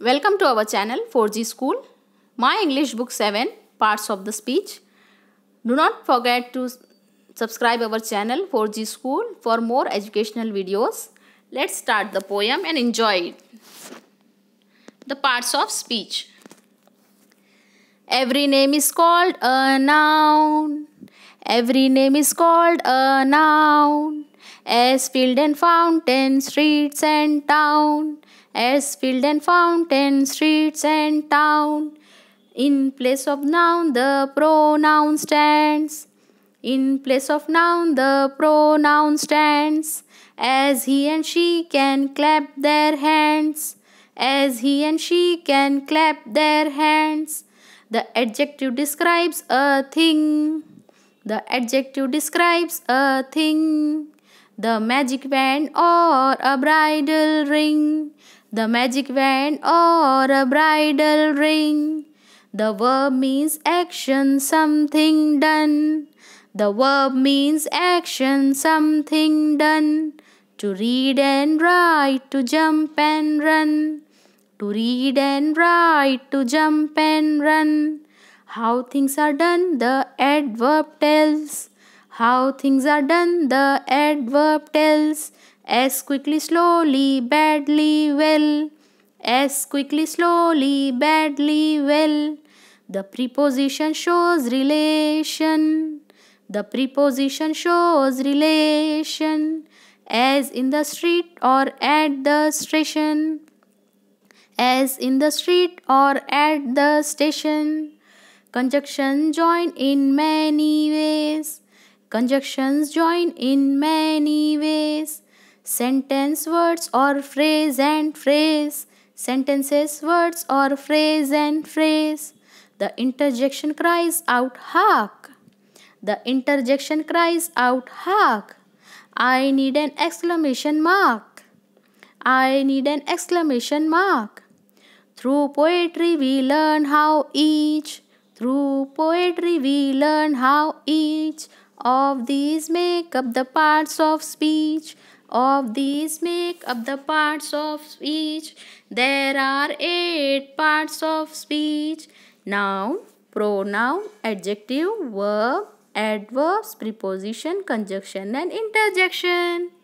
Welcome to our channel 4G School. My English Book 7 Parts of the Speech. Do not forget to subscribe our channel 4G School for more educational videos. Let's start the poem and enjoy it. The parts of speech. Every name is called a noun. Every name is called a noun. As field and fountain, streets and town. As field and fountain, streets and town. In place of noun, the pronoun stands. In place of noun, the pronoun stands. As he and she can clap their hands. As he and she can clap their hands. The adjective describes a thing. The adjective describes a thing. The magic wand or a bridal ring. The magic wand or a bridal ring. The verb means action, something done. The verb means action, something done. To read and write, to jump and run. To read and write, to jump and run. How things are done, the adverb tells. How things are done, the adverb tells. As quickly, slowly, badly, well. As quickly, slowly, badly, well. The preposition shows relation. The preposition shows relation. As in the street or at the station. As in the street or at the station. Conjunction join in many ways. Conjunctions join in many ways. Sentence words or phrase and phrase. Sentences words or phrase and phrase. The interjection cries out hark. The interjection cries out hark. I need an exclamation mark. I need an exclamation mark. Through poetry we learn how each. Through poetry we learn how each of these make up the parts of speech. Of these make up the parts of speech. There are eight parts of speech. Noun, pronoun, adjective, verb, adverbs, preposition, conjunction and interjection.